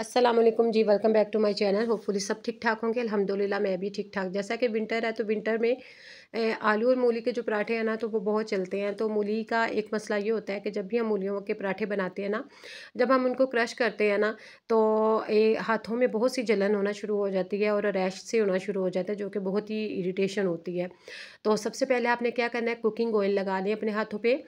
Aslam ji welcome back to my channel hopefully सब ठीक ठाक होंगे अल्हम्दुलिल्लाह मैं भी ठीक ठाक जैसा कि विंटर है तो विंटर में आलू और मूली के जो पराठे हैं ना तो वो बहुत चलते हैं तो मूली का एक मसला ये होता है कि जब भी हम मूलियों के पराठे बनाते हैं ना जब हम उनको क्रश करते हैं ना तो ए, हाथों में बहुत सी जलन होना शुरू हो जाती है और रैश से होना शुरू हो जाता है जो कि बहुत ही इरीटेशन होती है तो सबसे पहले आपने क्या करना है कुकिंग ऑयल लगा लें अपने हाथों पर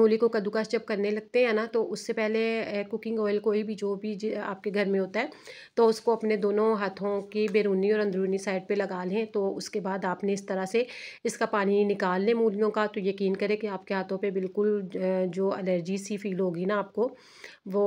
मूली को कद्दूकस जब करने लगते हैं ना तो उससे पहले कुकिंग ऑयल कोई भी जो भी आपके घर में में होता है तो उसको अपने दोनों हाथों की बैरूनी और अंदरूनी साइड पे लगा लें तो उसके बाद आपने इस तरह से इसका पानी निकाल लें मूलियों का तो यकीन करें कि आपके हाथों पे बिल्कुल जो एलर्जी सी फील होगी ना आपको वो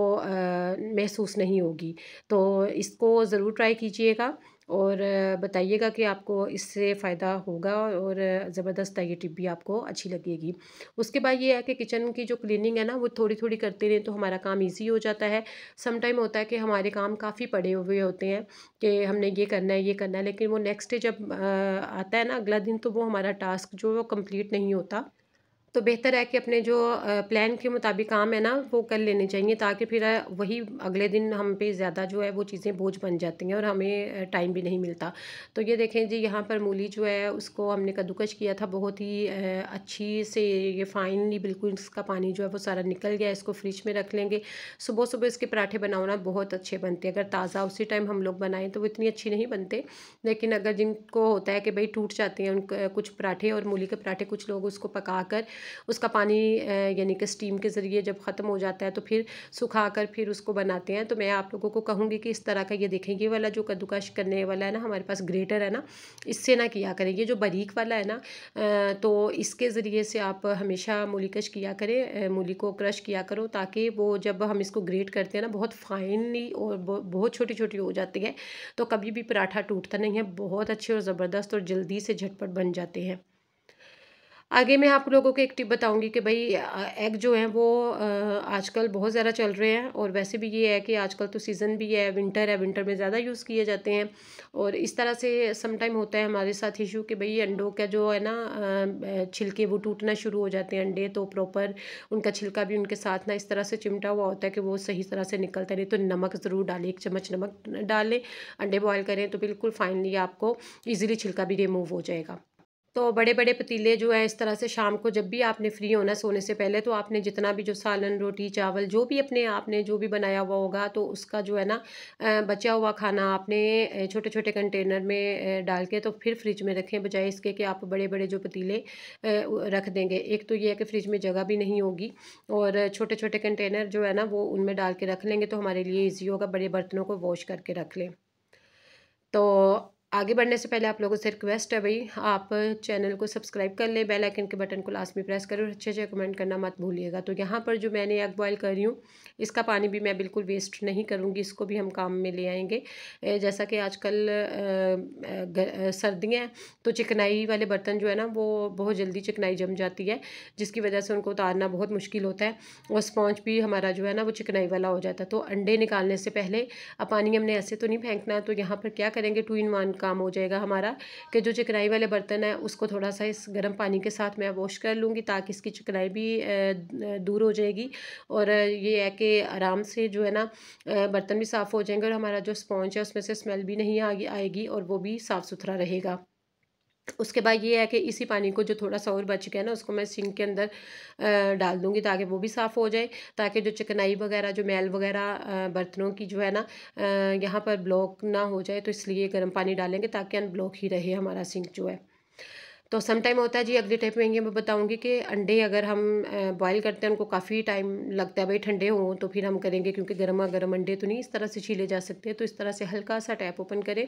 महसूस नहीं होगी तो इसको ज़रूर ट्राई कीजिएगा और बताइएगा कि आपको इससे फ़ायदा होगा और ज़बरदस्त ये टिप भी आपको अच्छी लगेगी उसके बाद ये है कि किचन की जो क्लीनिंग है ना वो थोड़ी थोड़ी करते रहें तो हमारा काम ईजी हो जाता है समटाइम होता है कि हमारे काम काफ़ी पड़े हुए होते हैं कि हमने ये करना है ये करना है लेकिन वो नेक्स्ट डे जब आता है ना अगला दिन तो वो हमारा टास्क जो है वो कम्प्लीट नहीं होता तो बेहतर है कि अपने जो प्लान के मुताबिक काम है ना वो कर लेने चाहिए ताकि फिर वही अगले दिन हम पे ज़्यादा जो है वो चीज़ें बोझ बन जाती हैं और हमें टाइम भी नहीं मिलता तो ये देखें जी यहाँ पर मूली जो है उसको हमने कद्दूकश किया था बहुत ही अच्छी से ये फाइनली बिल्कुल इसका पानी जो है वो सारा निकल गया इसको फ्रिज में रख लेंगे सुबह सुबह इसके पराठे बनाना बहुत अच्छे बनते हैं अगर ताज़ा उसी टाइम हम लोग बनाएं तो वो इतनी अच्छी नहीं बनते लेकिन अगर जिनको होता है कि भाई टूट जाते हैं उन कुछ पराठे और मूली के पराठे कुछ लोग उसको पका कर उसका पानी यानी कि स्टीम के ज़रिए जब ख़त्म हो जाता है तो फिर सुखा कर फिर उसको बनाते हैं तो मैं आप लोगों को कहूँगी कि इस तरह का ये देखें ये वाला जो कद्दूकश करने वाला है ना हमारे पास ग्रेटर है ना इससे ना किया करें ये जो बारीक वाला है ना तो इसके ज़रिए से आप हमेशा मूली कश किया करें मूली को क्रश किया करो ताकि वो जब हम इसको ग्रेट करते हैं ना बहुत फाइनली और बहुत छोटी छोटी हो जाती है तो कभी भी पराठा टूटता नहीं है बहुत अच्छे और ज़बरदस्त और जल्दी से झटपट बन जाते हैं आगे मैं आप लोगों को एक टिप बताऊंगी कि भाई एग जो है वो आजकल बहुत ज़्यादा चल रहे हैं और वैसे भी ये है कि आजकल तो सीज़न भी है विंटर है विंटर में ज़्यादा यूज़ किए जाते हैं और इस तरह से समटाइम होता है हमारे साथ इशू कि भाई अंडों का जो है ना छिलके वो टूटना शुरू हो जाते हैं अंडे तो प्रॉपर उनका छिलका भी उनके साथ ना इस तरह से चिमटा हुआ होता है कि वो सही तरह से निकलता नहीं तो नमक ज़रूर डालें एक चम्मच नमक डालें अंडे बॉयल करें तो बिल्कुल फाइनली आपको ईजिली छिलका भी रिमूव हो जाएगा तो बड़े बड़े पतीले जो है इस तरह से शाम को जब भी आपने फ्री होना सोने से पहले तो आपने जितना भी जो सालन रोटी चावल जो भी अपने आपने जो भी बनाया हुआ होगा तो उसका जो है ना बचा हुआ खाना आपने छोटे छोटे कंटेनर में डाल के तो फिर फ्रिज में रखें बजाय इसके कि आप बड़े बड़े जो पतीले रख देंगे एक तो ये है कि फ्रिज में जगह भी नहीं होगी और छोटे छोटे कंटेनर जो है ना वो उनमें डाल के रख लेंगे तो हमारे लिए ईजी होगा बड़े बर्तनों को वॉश करके रख लें तो आगे बढ़ने से पहले आप लोगों से रिक्वेस्ट है भाई आप चैनल को सब्सक्राइब कर लें बेल आइकन के बटन को लास्ट में प्रेस करें और अच्छे अच्छे कमेंट करना मत भूलिएगा तो यहाँ पर जो मैंने एग बॉयल कर रही हूँ इसका पानी भी मैं बिल्कुल वेस्ट नहीं करूँगी इसको भी हम काम में ले आएंगे जैसा कि आजकल सर्दियाँ हैं तो चिकनाई वाले बर्तन जो है ना वो बहुत जल्दी चिकनाई जम जाती है जिसकी वजह से उनको उतारना बहुत मुश्किल होता है और स्पॉन्च भी हमारा जो है ना वो चिकनाई वाला हो जाता है तो अंडे निकालने से पहले अब पानी हमने ऐसे तो नहीं फेंकना तो यहाँ पर क्या करेंगे टू इन वन काम हो जाएगा हमारा कि जो चिकनाई वाले बर्तन है उसको थोड़ा सा इस गर्म पानी के साथ मैं वॉश कर लूँगी ताकि इसकी चिकनाई भी दूर हो जाएगी और ये है कि आराम से जो है ना बर्तन भी साफ़ हो जाएंगे और हमारा जो स्पॉन्च है उसमें से स्मेल भी नहीं आएगी और वो भी साफ़ सुथरा रहेगा उसके बाद ये है कि इसी पानी को जो थोड़ा सा और बच गया ना उसको मैं सिंक के अंदर डाल दूँगी ताकि वो भी साफ़ हो जाए ताकि जो चिकनाई वगैरह जो मैल वगैरह बर्तनों की जो है ना यहाँ पर ब्लॉक ना हो जाए तो इसलिए गर्म पानी डालेंगे ताकि अनब्लॉक ही रहे हमारा सिंक जो है तो सम टाइम होता है जी अगले टाइप में ये मैं बताऊंगी कि अंडे अगर हम बॉईल करते हैं उनको काफ़ी टाइम लगता है भाई ठंडे हों तो फिर हम करेंगे क्योंकि गर्मा गर्म अंडे तो नहीं इस तरह से छीले जा सकते तो इस तरह से हल्का सा टैप ओपन करें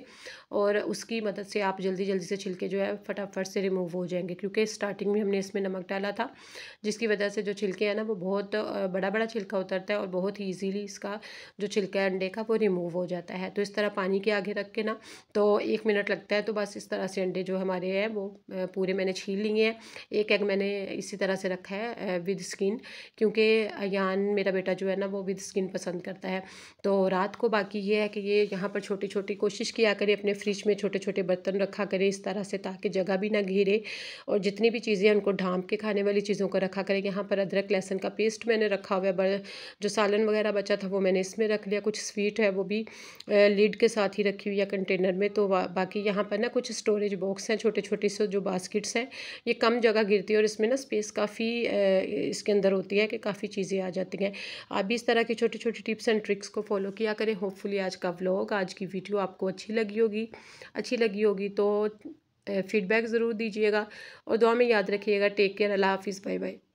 और उसकी मदद से आप जल्दी जल्दी से छिलके जो है फटाफट से रिमूव हो जाएंगे क्योंकि स्टार्टिंग में हमने इसमें नमक डाला था जिसकी वजह से जो छिलके हैं ना वो बहुत बड़ा बड़ा छिलका उतरता है और बहुत ही ईजीली इसका जो छिलका है अंडे का वो रिमूव हो जाता है तो इस तरह पानी के आगे रख के ना तो एक मिनट लगता है तो बस इस तरह से अंडे जो हमारे हैं वो पूरे मैंने छील लिए हैं एक एग मैंने इसी तरह से रखा है विद स्किन क्योंकि यान मेरा बेटा जो है ना वो विद स्किन पसंद करता है तो रात को बाकी ये है कि ये यहाँ पर छोटी छोटी कोशिश किया करें अपने फ्रिज में छोटे छोटे बर्तन रखा करें इस तरह से ताकि जगह भी ना घिरे और जितनी भी चीज़ें उनको ढांप के खाने वाली चीज़ों को रखा करें यहाँ पर अदरक लहसन का पेस्ट मैंने रखा हुआ है जो सालन वगैरह बचा था वो मैंने इसमें रख लिया कुछ स्वीट है वो भी लीड के साथ ही रखी हुई है कंटेनर में तो बाकी यहाँ पर ना कुछ स्टोरेज बॉक्स हैं छोटे छोटे से जो बास्केट्स हैं ये कम जगह गिरती है और इसमें ना स्पेस काफ़ी इसके अंदर होती है कि काफ़ी चीज़ें आ जाती हैं आप भी इस तरह की छोटी छोटी टिप्स एंड ट्रिक्स को फॉलो किया करें होपफुली आज का व्लॉग आज की वीडियो आपको अच्छी लगी होगी अच्छी लगी होगी तो फीडबैक ज़रूर दीजिएगा और दुआ में याद रखिएगा टेक केयर अल्लाह हाफिज़ बाय बाय